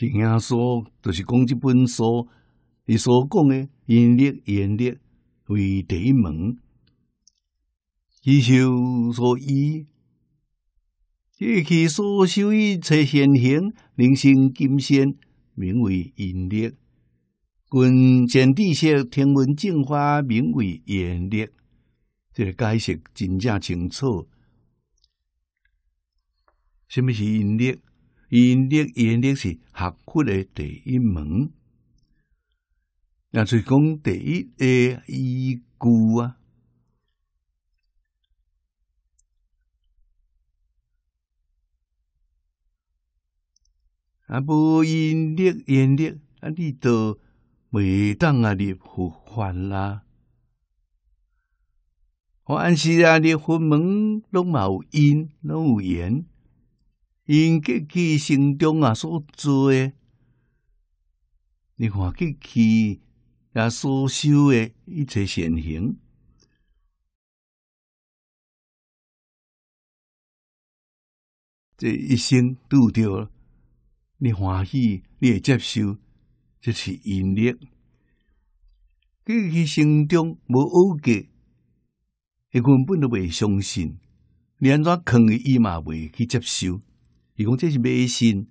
正经说，就是讲这本书，伊所讲的阴力、阳力为第一门。伊修所以，这其所修益者现行人生金仙，名为引力。跟简地些天文进化名为历。力，这解释真正清楚。什么是引力？因力因力是学佛的第一门，也是讲第一的依故啊。啊，无因力因力啊，你都每当啊，你胡烦啦。我按时啊，你佛门拢冇因，拢有缘。因过去心中啊所做，诶。你看过去也所修诶一切善行，这一生拄着，你欢喜，你会接受，这是因力。过去心中无恶结，伊根本都未相信，你安怎劝伊，伊嘛未去接受。如果这是迷信，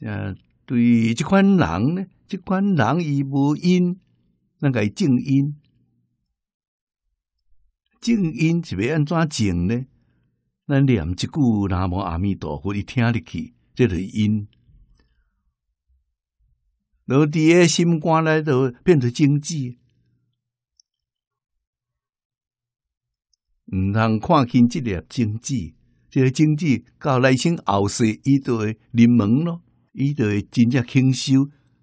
呃，对于这款人呢，这款人伊无因，咱该静音。静音是欲安怎静呢？咱念一句“南无阿弥陀佛”，伊听入去，这是因。落地的心肝来，就变成经济，毋通看清即粒种子，即、這个种子到来生后世，伊就会临门咯，伊就会真正轻修。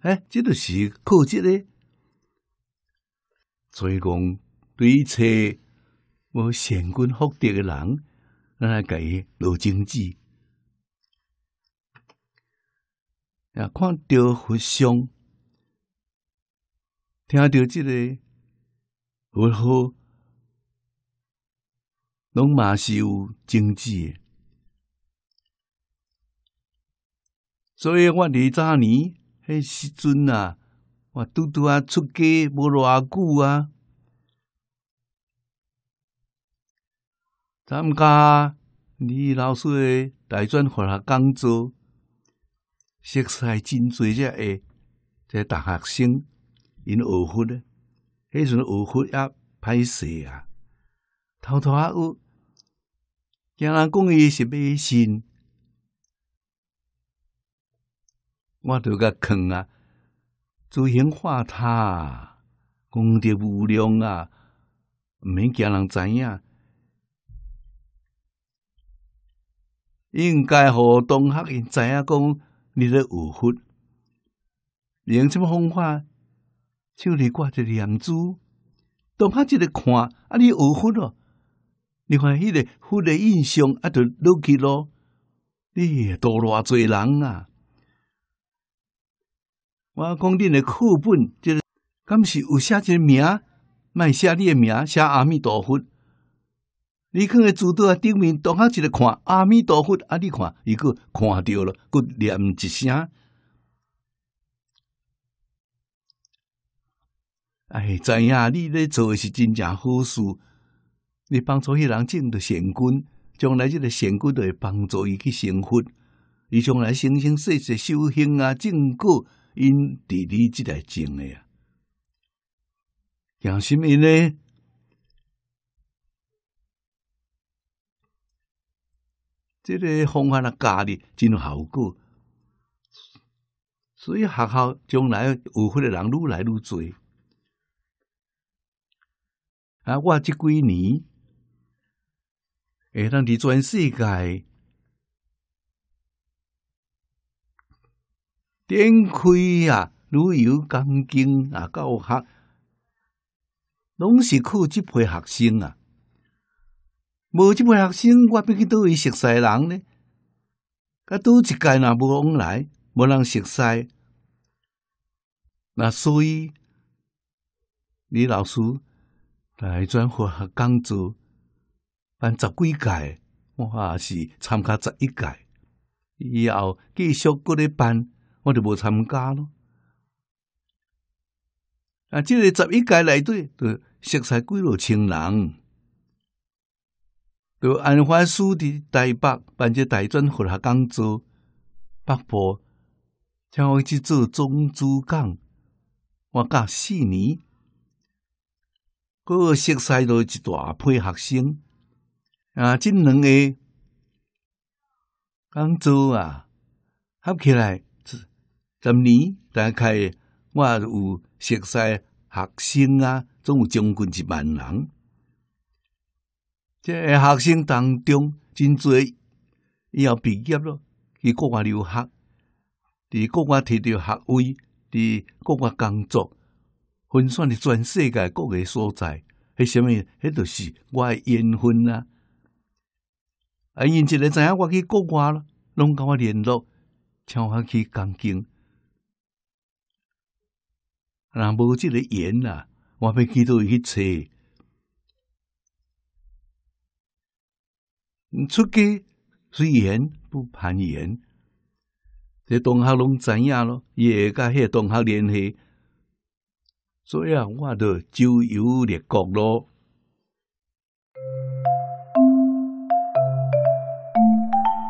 诶，即著是靠即个。所以讲，对一切无善根福德诶人，咱来甲伊落种子。啊，看着佛像，听着即、个，佛号。拢嘛是有经济，所以我二早年迄时阵啊，我拄拄啊出家无偌久啊，参加李老师诶大专法学讲座，熟识真侪只诶，即大学生因学佛咧，迄阵学佛要歹势啊，偷偷啊有。惊人讲伊是迷信，我著甲坑啊！自行化他，功德无量啊！毋免惊人知影，应该互同学因知影讲你有恶佛，用什么方法？手里挂只念珠，同学一个看啊，你有福咯！你看，迄个负的印象啊，就落去咯。你多偌济人啊！我讲恁的课本就是，敢是有写一个名，卖写诶名，写阿弥陀佛。你看诶，主到啊顶面，当下一个看阿弥陀佛，啊，你看伊个看着了，佫念一声。哎，知影你咧做是真正好事。你帮助迄人种着善根，将来即个善根就会帮助伊去成佛。伊将来生生世世修行啊，正果因伫你即代种诶啊。讲什么呢？这个方法啊，教你真有效果，所以学校将来有会的人愈来愈多。啊，我即几年。会咱伫全世界展开啊，旅游、讲经啊，教学，拢是靠即批学生啊。无即批学生，我边去倒位熟悉人呢？甲倒一届若无往来，无人熟悉，那所以，李老师来专发讲座。办十几届，我也是参加十一届，以后继续搁咧办，我就无参加咯。啊，这个十一届内底，都色彩几落千人，都安徽书伫台北办只大专，学合工资，北部请我去做中主讲，我教四年，个色彩都一大批学生。啊，即两个，工资啊，合起来十年大概，我有熟悉学生啊，总有将近一万人。即个学生当中真侪以后毕业咯，去国外留学，伫国外摕着学位，伫国外工作，分散伫全世界各个所在。迄什么？迄著是我诶缘分啊！啊因一日知影我去国外了拢甲我联络请我去东京若无即个缘啊我欲去倒去找。出去虽然不攀岩这同学拢知影咯伊会甲迄个同学联系所以啊我著周游列国咯